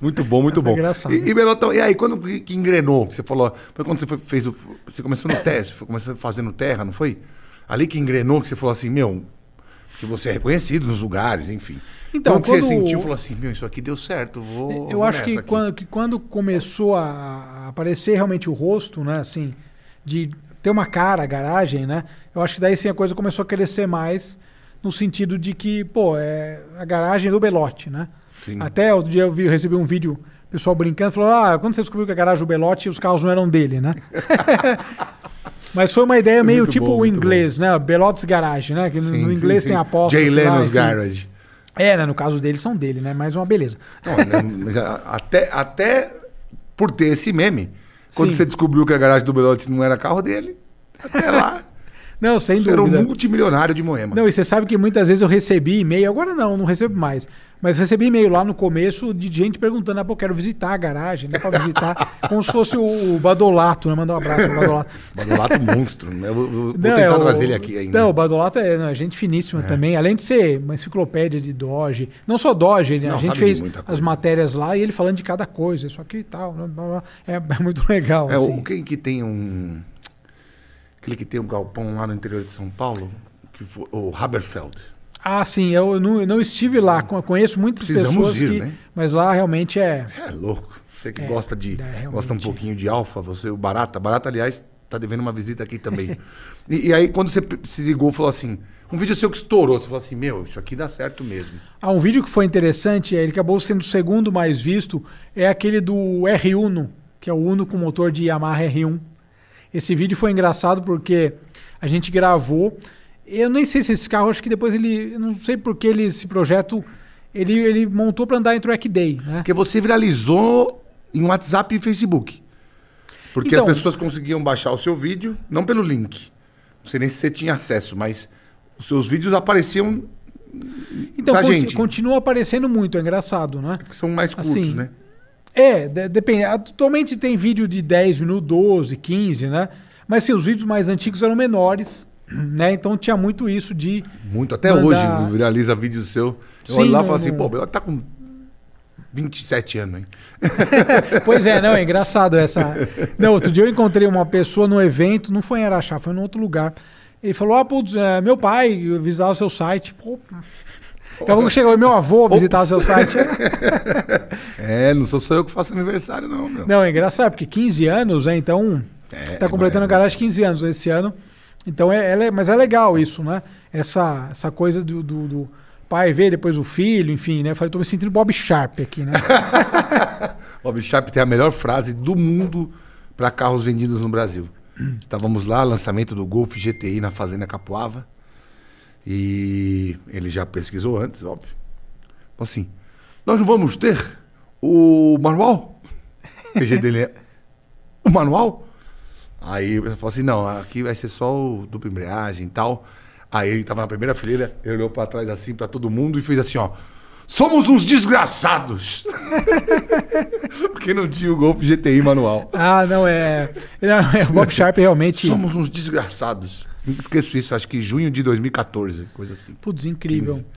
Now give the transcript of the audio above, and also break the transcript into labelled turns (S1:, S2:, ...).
S1: Muito bom, muito é bom. Engraçado. E, e Belotão, e aí, quando que engrenou? Você falou, foi quando você foi, fez o, Você começou no teste, foi começando fazendo terra, não foi? Ali que engrenou, que você falou assim, meu, que você é reconhecido nos lugares, enfim. Então, quando, que você sentiu, falou assim, meu, isso aqui deu certo, vou. Eu vou acho que aqui.
S2: quando, que quando começou a aparecer realmente o rosto, né, assim, de ter uma cara, a garagem, né, eu acho que daí sim a coisa começou a crescer mais, no sentido de que, pô, é a garagem do Belote, né? Sim. Até outro dia eu, vi, eu recebi um vídeo, pessoal brincando, falou: Ah, quando você descobriu que a garagem do Belotti, os carros não eram dele, né? Mas foi uma ideia foi meio tipo bom, o inglês, bom. né? Belotti's Garage, né? Que sim, no inglês sim, tem aposta. Jay Leno's Garage. É, né? No caso deles são dele, né? Mas é uma beleza. Não,
S1: até, até por ter esse meme. Quando sim. você descobriu que a garagem do Belotti não era carro dele, até
S2: lá. Não, sem você dúvida. Era um multimilionário de Moema. Não, e você sabe que muitas vezes eu recebi e-mail, agora não, não recebo mais. Mas recebi e-mail lá no começo de gente perguntando: ah, pô, quero visitar a garagem, né? Pra visitar, como se fosse o Badolato, né? Mandar um abraço pro Badolato. Badolato monstro,
S1: né? não, vou tentar é, trazer o, ele aqui ainda. Não, o
S2: Badolato é, não, é gente finíssima é. também, além de ser uma enciclopédia de Doge. Não só Doge, né? Não, a gente fez as matérias lá e ele falando de cada coisa, só que tal. Blá, blá, blá. É, é muito legal. É, assim. quem
S1: que tem um Aquele que tem um galpão lá no interior de São Paulo, que foi, o Haberfeld.
S2: Ah, sim, eu não, eu não estive lá, conheço muitas Precisamos pessoas ir, que, né? mas lá realmente é...
S1: É louco, você que é, gosta de é, gosta um é. pouquinho de alfa, você, o Barata, Barata aliás está devendo uma visita aqui também. e, e, aí quando você se ligou, falou assim, um vídeo seu que estourou, você falou assim, meu, isso aqui dá certo mesmo.
S2: Ah, um vídeo que foi interessante, é, ele acabou sendo o segundo mais visto, é aquele do R1, que é o Uno com motor de Yamaha R1. Esse vídeo foi engraçado porque a gente gravou. Eu nem sei se esse carro, acho que depois ele. Não sei porque ele, esse projeto. Ele, ele montou para andar em track day. Né? Porque você viralizou em WhatsApp e Facebook.
S1: Porque então, as pessoas
S2: conseguiam baixar o
S1: seu vídeo, não pelo link. Não sei nem se você tinha acesso, mas os seus vídeos apareciam
S2: então, pra gente. continua aparecendo muito, é engraçado, né? Porque são mais curtos, assim, né? É, de, depende. Atualmente tem vídeo de 10 minutos, 12, 15, né? Mas sim, os vídeos mais antigos eram menores, né? Então tinha muito isso de. Muito, até mandar... hoje
S1: viraliza vídeo seu. Eu sim, olho lá e falo assim, pô, ela tá com 27 anos, hein?
S2: pois é, não, é engraçado essa. Não, outro dia eu encontrei uma pessoa no evento, não foi em Araxá, foi em outro lugar. Ele falou: Ah, é, meu pai visitava o seu site. Pô, Daqui a pouco meu avô visitar o seu site.
S1: é, não sou só eu que faço aniversário, não, meu.
S2: Não, é engraçado, porque 15 anos, né? Então. É, tá é completando é, a garagem 15 né? anos né, esse ano. Então, é, é, mas é legal isso, né? Essa, essa coisa do, do, do pai ver, depois o filho, enfim, né? Eu falei, tô me sentindo Bob Sharp aqui, né?
S1: Bob Sharp tem a melhor frase do mundo para carros vendidos no Brasil. Estávamos lá, lançamento do Golf GTI na Fazenda Capuava. E ele já pesquisou antes, óbvio. Assim, nós não vamos ter o manual? O PG dele é, o manual? Aí ele falou assim, não, aqui vai ser só o dupla embreagem e tal. Aí ele estava na primeira fileira, ele olhou para trás assim para todo mundo e fez assim, ó... Somos uns desgraçados. Porque não tinha o Golf GTI manual.
S2: Ah, não, é. Não, é o Bob Sharp realmente. Somos uns
S1: desgraçados. esqueço isso, acho que junho de 2014, coisa assim. Putz, incrível. 15.